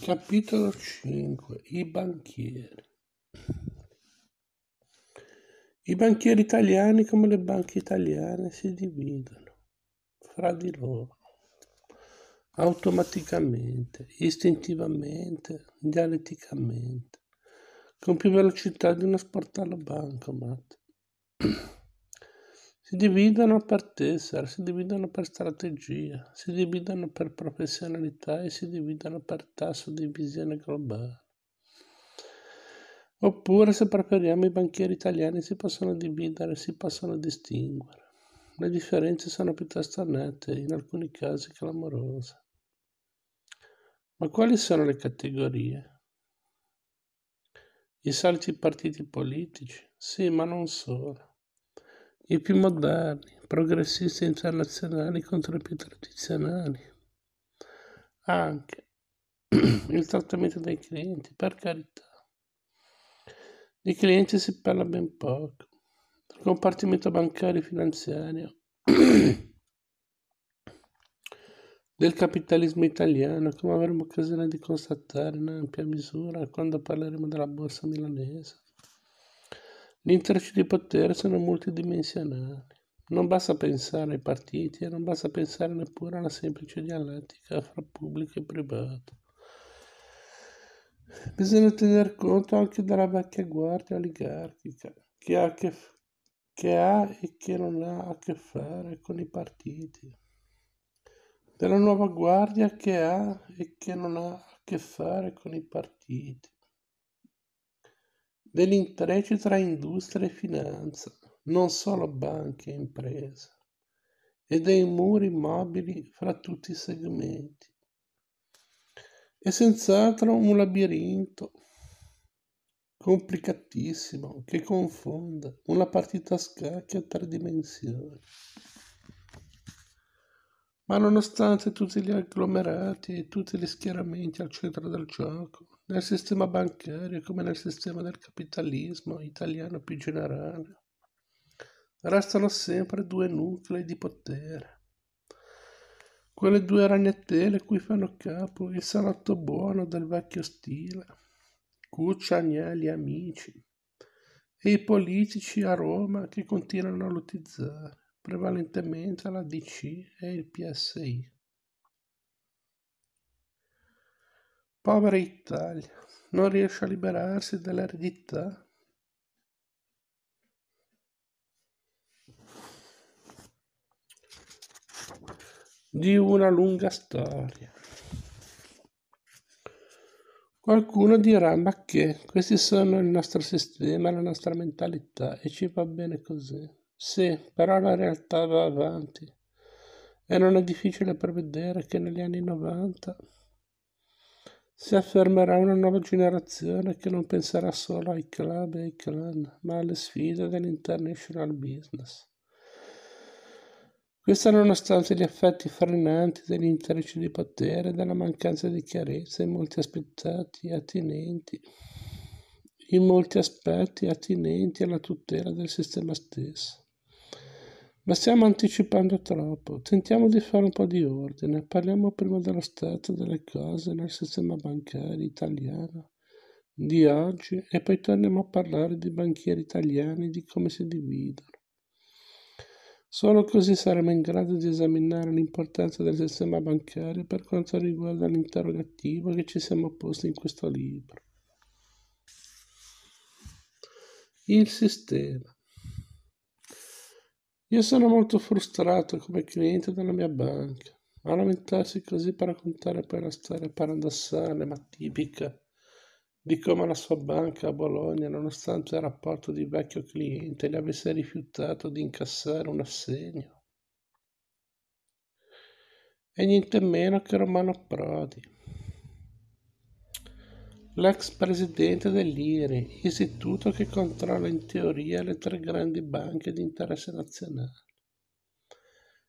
Capitolo 5. I banchieri. I banchieri italiani come le banche italiane si dividono fra di loro automaticamente, istintivamente, dialetticamente, con più velocità di una sportale bancomat. Si dividono per tessera, si dividono per strategia, si dividono per professionalità e si dividono per tasso di visione globale. Oppure, se preferiamo, i banchieri italiani si possono dividere, si possono distinguere. Le differenze sono piuttosto nette, in alcuni casi clamorose. Ma quali sono le categorie? I soliti partiti politici? Sì, ma non solo i più moderni, progressisti internazionali contro i più tradizionali. Anche il trattamento dei clienti, per carità. Di clienti si parla ben poco. Il compartimento bancario e finanziario. del capitalismo italiano, come avremo occasione di constatare in ampia misura quando parleremo della borsa milanese. Gli intrecci di potere sono multidimensionali. Non basta pensare ai partiti e non basta pensare neppure alla semplice dialettica fra pubblico e privato. Bisogna tener conto anche della vecchia guardia oligarchica che ha, che, che ha e che non ha a che fare con i partiti, della nuova guardia che ha e che non ha a che fare con i partiti dell'intreccio tra industria e finanza, non solo banche e imprese, e dei muri mobili fra tutti i segmenti. È senz'altro un labirinto complicatissimo che confonde una partita a scacchi a tre dimensioni. Ma nonostante tutti gli agglomerati e tutti gli schieramenti al centro del gioco, nel sistema bancario come nel sistema del capitalismo italiano più generale, restano sempre due nuclei di potere. Quelle due ragnatele cui fanno capo il salotto buono del vecchio stile, Cuccia, Agnelli amici, e i politici a Roma che continuano a lottizzare prevalentemente la DC e il PSI. Povera Italia, non riesce a liberarsi dall'eredità. di una lunga storia. Qualcuno dirà, ma che questi sono il nostro sistema, la nostra mentalità e ci va bene così. Sì, però la realtà va avanti e non è difficile prevedere che negli anni 90 si affermerà una nuova generazione che non penserà solo ai club e ai clan, ma alle sfide dell'international business. Questo nonostante gli effetti frenanti degli interessi di potere e della mancanza di chiarezza in molti aspettati attinenti in molti aspetti attinenti alla tutela del sistema stesso. Ma stiamo anticipando troppo, tentiamo di fare un po' di ordine, parliamo prima dello stato delle cose nel sistema bancario italiano di oggi e poi torniamo a parlare di banchieri italiani, e di come si dividono. Solo così saremo in grado di esaminare l'importanza del sistema bancario per quanto riguarda l'interrogativo che ci siamo posti in questo libro. Il sistema. Io sono molto frustrato come cliente della mia banca, A lamentarsi così per raccontare poi una storia paradossale ma tipica di come la sua banca a Bologna, nonostante il rapporto di vecchio cliente, gli avesse rifiutato di incassare un assegno. E niente meno che Romano Prodi l'ex presidente dell'IRI, istituto che controlla in teoria le tre grandi banche di interesse nazionale.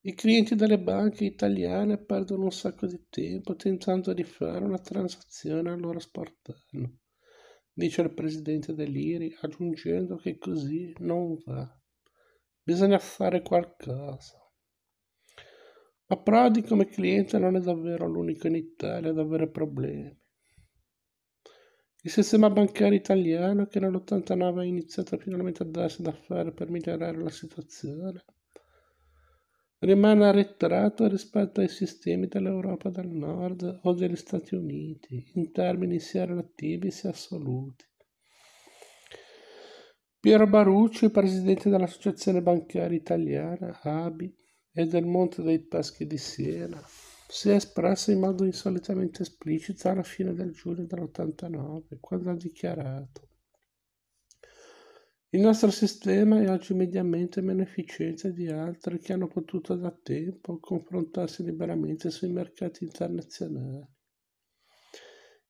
I clienti delle banche italiane perdono un sacco di tempo tentando di fare una transazione al loro sportello, dice il presidente dell'IRI, aggiungendo che così non va. Bisogna fare qualcosa. Ma Prodi come cliente non è davvero l'unico in Italia ad avere problemi. Il sistema bancario italiano che nell'89 ha iniziato finalmente a darsi da fare per migliorare la situazione rimane arretrato rispetto ai sistemi dell'Europa del Nord o degli Stati Uniti in termini sia relativi sia assoluti. Piero Barucci, presidente dell'Associazione Bancaria Italiana, ABI, e del Monte dei Paschi di Siena, si è espressa in modo insolitamente esplicito alla fine del giugno dell'89, quando ha dichiarato il nostro sistema è oggi mediamente meno efficiente di altri che hanno potuto da tempo confrontarsi liberamente sui mercati internazionali.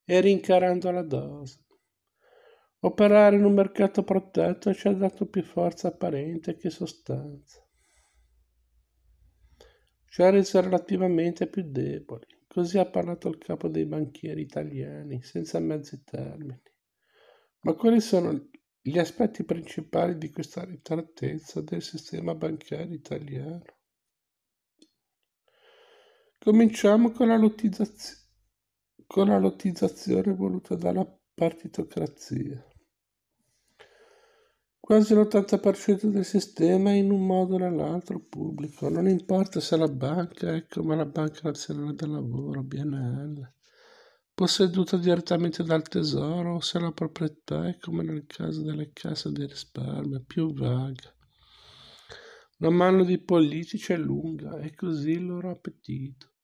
E rincarando la dose. Operare in un mercato protetto ci ha dato più forza apparente che sostanza. Charles cioè, relativamente più deboli. Così ha parlato il capo dei banchieri italiani, senza mezzi termini. Ma quali sono gli aspetti principali di questa ritrattezza del sistema bancario italiano? Cominciamo con la, lottizaz- con la lottizzazione voluta dalla partitocrazia. Quasi l'80% del sistema in un modo o nell'altro pubblico, non importa se la banca, ecco, ma la Banca Nazionale del Lavoro, BNL, posseduta direttamente dal tesoro o se la proprietà è come nel caso delle casse di risparmio, più vaga. La mano dei politici è lunga e così il loro appetito.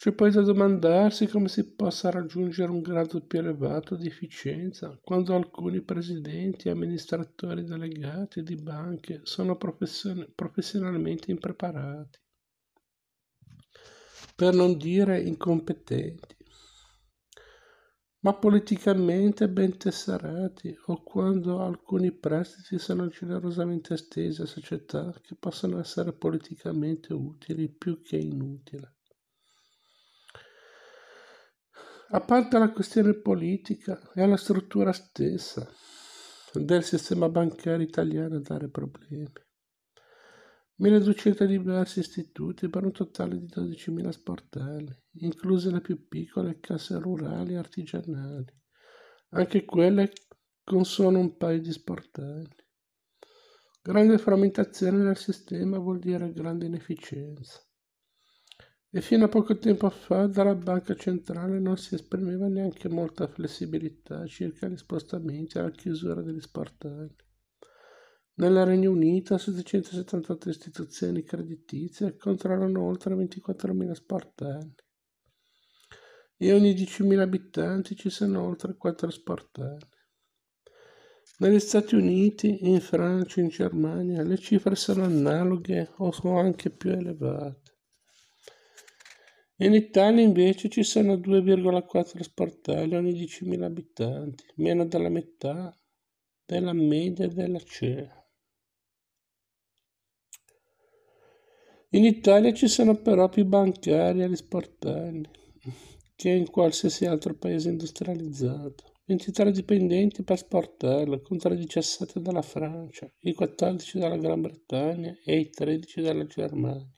C'è poi da domandarsi come si possa raggiungere un grado più elevato di efficienza quando alcuni presidenti amministratori delegati di banche sono profession- professionalmente impreparati, per non dire incompetenti, ma politicamente ben tesserati o quando alcuni prestiti sono generosamente estesi a società che possono essere politicamente utili più che inutili. A parte la questione politica, è alla struttura stessa del sistema bancario italiano a dare problemi. 1200 diversi istituti per un totale di 12.000 sportelli, incluse le più piccole casse rurali e artigianali, anche quelle con solo un paio di sportelli. Grande frammentazione del sistema vuol dire grande inefficienza e fino a poco tempo fa dalla banca centrale non si esprimeva neanche molta flessibilità circa gli spostamenti alla chiusura degli sportelli. Nel Regno Unito 778 istituzioni creditizie controllano oltre 24.000 sportelli e ogni 10.000 abitanti ci sono oltre 4 sportelli. Negli Stati Uniti, in Francia, in Germania le cifre sono analoghe o sono anche più elevate. In Italia invece ci sono 2,4 sportelli ogni 10.000 abitanti, meno della metà della media della CEA. In Italia ci sono però più bancari agli sportelli che in qualsiasi altro paese industrializzato. 23 dipendenti per sportello contro i 17 dalla Francia, i 14 dalla Gran Bretagna e i 13 dalla Germania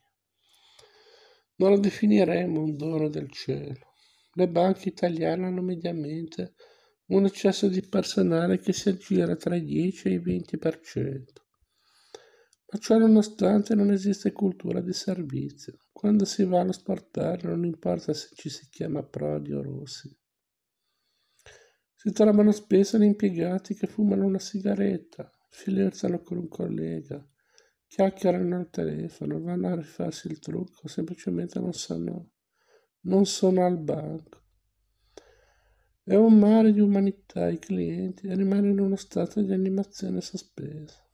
non lo definiremmo un dono del cielo. Le banche italiane hanno mediamente un eccesso di personale che si aggira tra i 10 e i 20%. Ma ciò nonostante non esiste cultura di servizio. Quando si va allo sportello non importa se ci si chiama Prodi o Rossi. Si trovano spesso gli impiegati che fumano una sigaretta, filerzano con un collega, chiacchierano al telefono, vanno a rifarsi il trucco, semplicemente non sanno, non sono al banco. È un mare di umanità, i clienti rimangono in uno stato di animazione sospesa.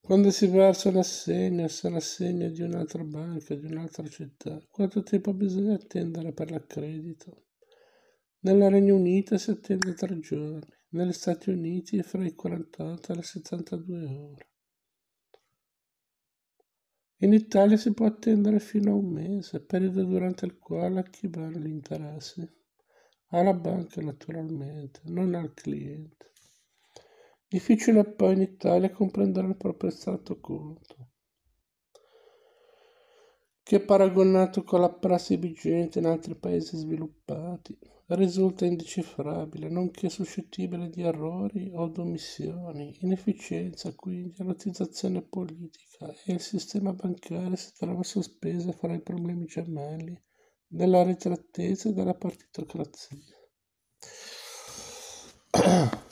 Quando si versa l'assegno, se l'assegno è di un'altra banca, di un'altra città, quanto tempo bisogna attendere per l'accredito? Nella Regno Unito si attende tre giorni, negli Stati Uniti è fra i 48 e le 72 ore. In Italia si può attendere fino a un mese, periodo durante il quale a chi vanno gli interessi? Alla banca naturalmente, non al cliente. Difficile poi in Italia comprendere il proprio stato conto che paragonato con la prassi vigente in altri paesi sviluppati risulta indecifrabile, nonché suscettibile di errori o omissioni, inefficienza, quindi lottizzazione politica e il sistema bancario si trova sospeso fra i problemi gemelli della ritrattezza e della partitocrazia.